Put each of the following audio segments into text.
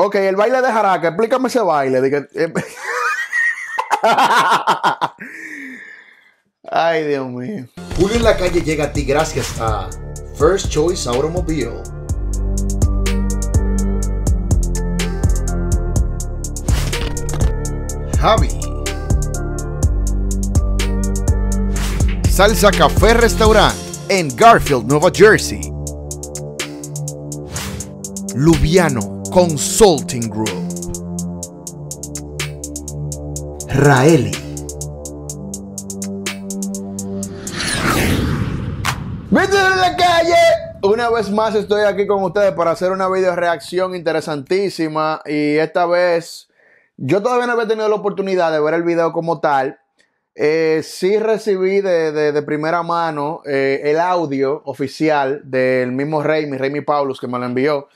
Ok, el baile de Jaraca, explícame ese baile. Eh, Ay, Dios mío. Julio en la calle llega a ti gracias a First Choice Automobile. Javi. Salsa Café Restaurant en Garfield, Nueva Jersey. Lubiano Consulting Group. Raeli. ¡Vete en la calle! Una vez más estoy aquí con ustedes para hacer una video reacción interesantísima y esta vez yo todavía no había tenido la oportunidad de ver el video como tal. si eh, sí recibí de, primera mano eh, el audio oficial del mismo Rey, mi Rey, mi Paulus, que me lo envió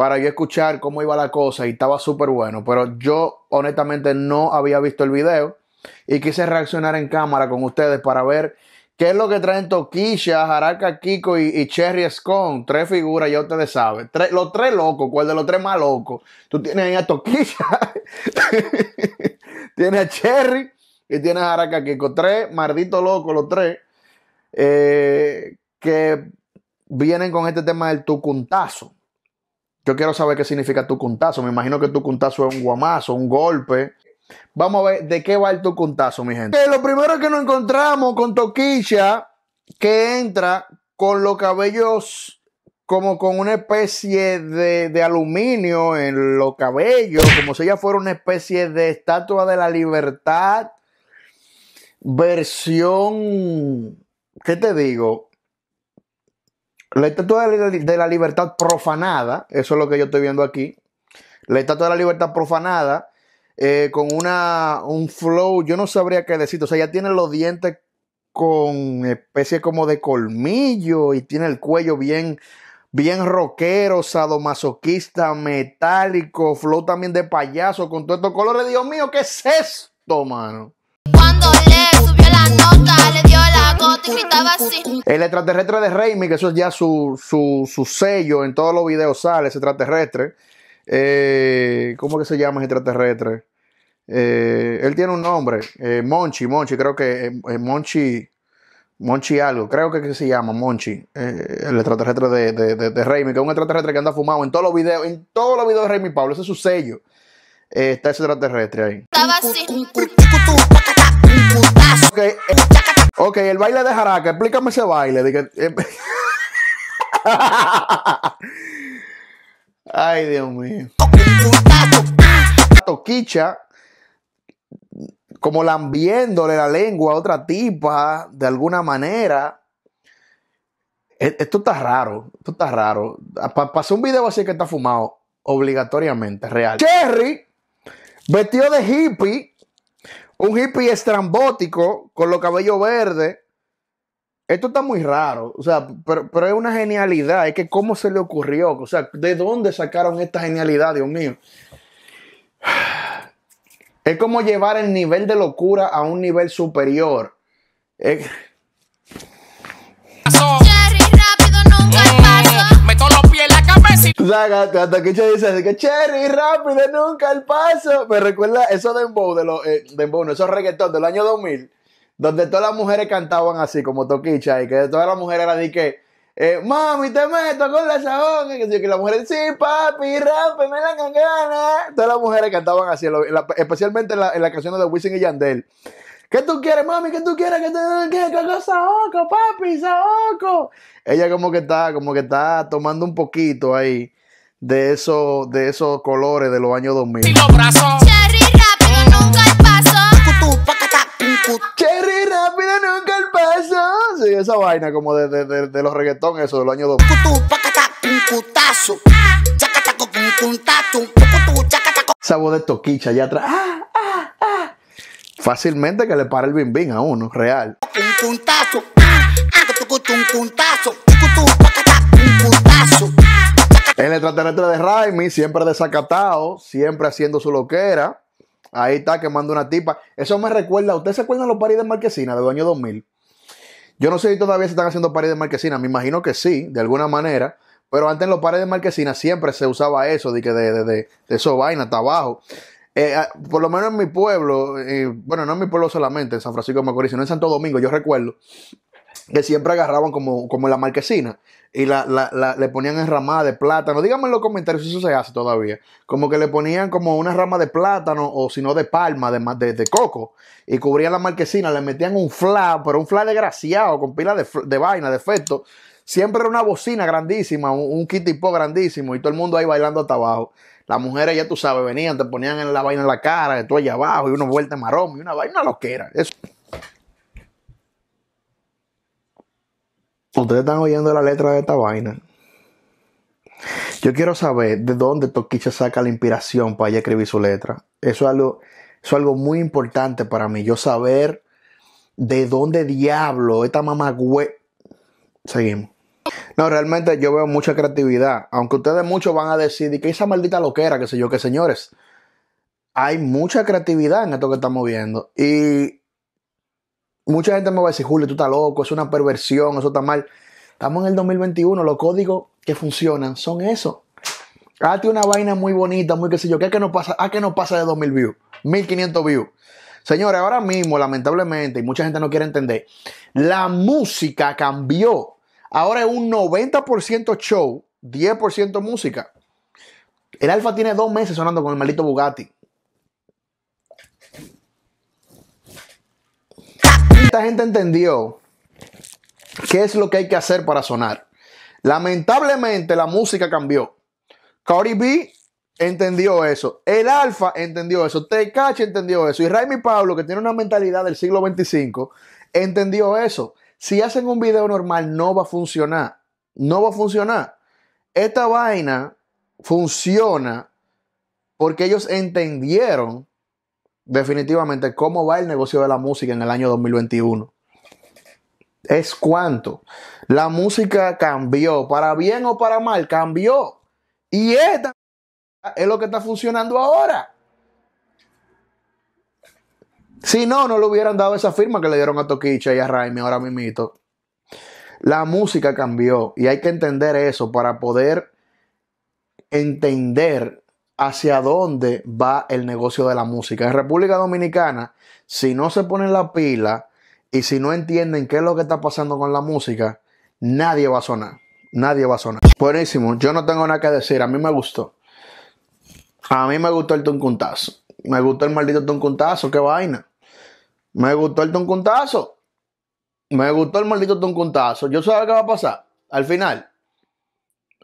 para yo escuchar cómo iba la cosa y estaba súper bueno, pero yo honestamente no había visto el video y quise reaccionar en cámara con ustedes para ver qué es lo que traen Toquilla, Haraka Kiko y, Cherry Scone, tres figuras, ya ustedes saben, los tres locos, ¿cuál de los tres más locos? Tú tienes ahí a Toquilla, tienes a Cherry y tienes a Haraka Kiko, tres, maldito locos los tres, eh, que vienen con este tema del tucuntazo yo quiero saber qué significa tu cuntazo. Me imagino que tu cuntazo es un guamazo, un golpe. Vamos a ver de qué va el tu cuntazo, mi gente. lo primero que nos encontramos con toquilla que entra con los cabellos como con una especie de, de, aluminio en los cabellos, como si ella fuera una especie de estatua de la libertad, versión, ¿qué te digo? La estatua de la libertad profanada, eso es lo que yo estoy viendo aquí. La estatua de la libertad profanada, eh, con una, un flow, yo no sabría qué decir. O sea, ya tiene los dientes con especie como de colmillo y tiene el cuello bien, bien rockero, sadomasoquista, metálico, flow también de payaso, con todos estos colores. Dios mío, ¿qué es esto, mano? Cuando le subió la nota, le el extraterrestre de Raimi, que eso es ya su, sello, en todos los videos sale ese extraterrestre. Eh, ¿Cómo que se llama ese extraterrestre? Eh, él tiene un nombre, eh, Monchi, Monchi, creo que Monchi, Monchi algo, creo que, se llama Monchi, el extraterrestre de, de, de, que es un extraterrestre que anda fumado en todos los videos, en todos los videos de Raimi Pablo, ese es su sello. está ese extraterrestre ahí. Estaba así. Ok, el baile de jaraka, explícame ese baile. Eh, Ay, Dios mío. Toquicha, como lambiéndole la lengua a otra tipa, de alguna manera. E, esto está raro, esto está raro. Pasó un video así que está fumado, obligatoriamente, real. Cherry, vestido de hippie un hippie estrambótico con los cabellos verdes. Esto está muy raro, o sea, pero, pero, es una genialidad. Es que cómo se le ocurrió, o sea, ¿de dónde sacaron esta genialidad, Dios mío? Es como llevar el nivel de locura a un nivel superior. Es, O sea, hasta que dice que Cherry, rápido, nunca el paso. Me recuerda eso de Dembow de los, eh, de no, esos reggaetón del año 2000, donde todas las mujeres cantaban así, como Toquicha, y que todas las mujeres eran de que, eh, mami, te meto con la sabón. Y que, que las mujeres, sí, papi, me la ganas. Todas las mujeres cantaban así, especialmente en, la, en las canciones de Wisin y Yandel. ¿Qué tú quieres, mami? ¿Qué tú quieres? que tú que ¿Qué cosa, oco, papi? Saoco. Ella como que está, como que está tomando un poquito ahí de esos, de esos colores de los años 2000. Y los brazos. Cherry rápido, nunca el paso. Cherry rápido, nunca el paso. Sí, esa vaina como de, de, de, los reggaetón, eso de chaca, años 2000. Cutazo. Chacata chaca, un Sabo de toquicha allá atrás. ¡Ah! ah fácilmente que le para el bim bim a uno, real. Un puntazo, El extraterrestre de Raimi, siempre desacatado, siempre haciendo su loquera. Ahí está quemando una tipa. Eso me recuerda, ¿ustedes se acuerdan los paris de Marquesina de los años 2000? Yo no sé si todavía se están haciendo paris de Marquesina, me imagino que sí, de alguna manera. Pero antes en los pares de Marquesina siempre se usaba eso, de que de, de, de, hasta eso vaina, eh, ah, por lo menos en mi pueblo, eh, bueno, no en mi pueblo solamente, en San Francisco de Macorís, sino en Santo Domingo, yo recuerdo que siempre agarraban como, como la marquesina y la, le ponían en ramada de plátano. Díganme en los comentarios si eso se hace todavía. Como que le ponían como una rama de plátano o si no de palma, de, coco, y cubrían la marquesina, le metían un fla, pero un fla desgraciado, con pila de, de vaina, de efecto, Siempre era una bocina grandísima, un, kit kitipo grandísimo y todo el mundo ahí bailando hasta abajo. Las mujeres, ya tú sabes, venían, te ponían en la vaina en la cara, tú allá abajo, y una vuelta marrón y una vaina loquera. Eso. Ustedes están oyendo la letra de esta vaina. Yo quiero saber de dónde Toquicha saca la inspiración para ella escribir su letra. Eso es algo, es algo muy importante para mí. Yo saber de dónde diablo esta mamá güey. Seguimos. No, realmente yo veo mucha creatividad. Aunque ustedes muchos van a decir, ¿y que esa maldita loquera? Que sé yo, que señores. Hay mucha creatividad en esto que estamos viendo. Y mucha gente me va a decir, Julio, tú estás loco, es una perversión, eso está mal. Estamos en el 2021, los códigos que funcionan son eso. Hazte una vaina muy bonita, muy qué sé yo. ¿Qué es que no pasa? ¿A qué no pasa de 2000 views? 1500 views. Señores, ahora mismo, lamentablemente, y mucha gente no quiere entender, la música cambió Ahora es un 90% show, 10% música. El Alfa tiene dos meses sonando con el maldito Bugatti. Esta gente entendió qué es lo que hay que hacer para sonar. Lamentablemente la música cambió. Cody B entendió eso. El Alfa entendió eso. Tecache entendió eso. Y Raimi Pablo, que tiene una mentalidad del siglo 25, entendió eso. Si hacen un video normal, no va a funcionar. No va a funcionar. Esta vaina funciona porque ellos entendieron definitivamente cómo va el negocio de la música en el año 2021. Es cuanto La música cambió, para bien o para mal, cambió. Y esta es lo que está funcionando ahora. Si no, no le hubieran dado esa firma que le dieron a Toquicha y a Raimi ahora mismito. La música cambió y hay que entender eso para poder entender hacia dónde va el negocio de la música. En República Dominicana, si no se ponen la pila y si no entienden qué es lo que está pasando con la música, nadie va a sonar. Nadie va a sonar. Buenísimo, yo no tengo nada que decir, a mí me gustó. A mí me gustó el tuncuntazo. Me gustó el maldito tuncuntazo, qué vaina. Me gustó el toncuntazo. Me gustó el maldito toncuntazo. Yo sé qué va a pasar. Al final.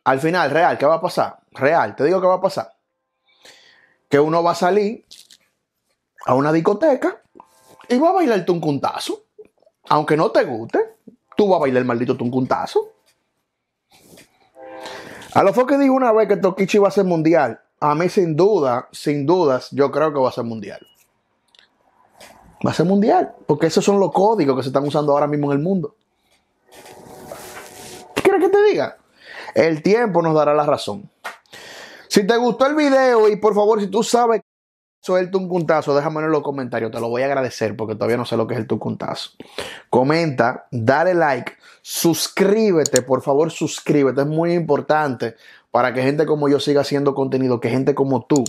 Al final, real, ¿qué va a pasar? Real, te digo qué va a pasar. Que uno va a salir a una discoteca y va a bailar el tuncuntazo. Aunque no te guste, tú vas a bailar el maldito tuncuntazo. A lo que digo una vez que Tokichi va a ser mundial. A mí, sin duda, sin dudas, yo creo que va a ser mundial. Va a ser mundial, porque esos son los códigos que se están usando ahora mismo en el mundo. ¿Qué quieres que te diga? El tiempo nos dará la razón. Si te gustó el video y por favor, si tú sabes que es el puntazo, déjamelo en los comentarios, te lo voy a agradecer porque todavía no sé lo que es el tu Comenta, dale like, suscríbete, por favor, suscríbete, es muy importante para que gente como yo siga haciendo contenido, que gente como tú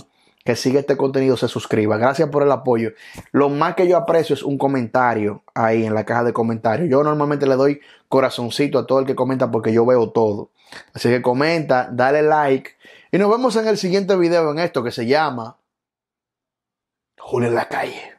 que sigue este contenido se suscriba. Gracias por el apoyo. Lo más que yo aprecio es un comentario ahí en la caja de comentarios. Yo normalmente le doy corazoncito a todo el que comenta porque yo veo todo. Así que comenta, dale like y nos vemos en el siguiente video en esto que se llama Julio en la calle.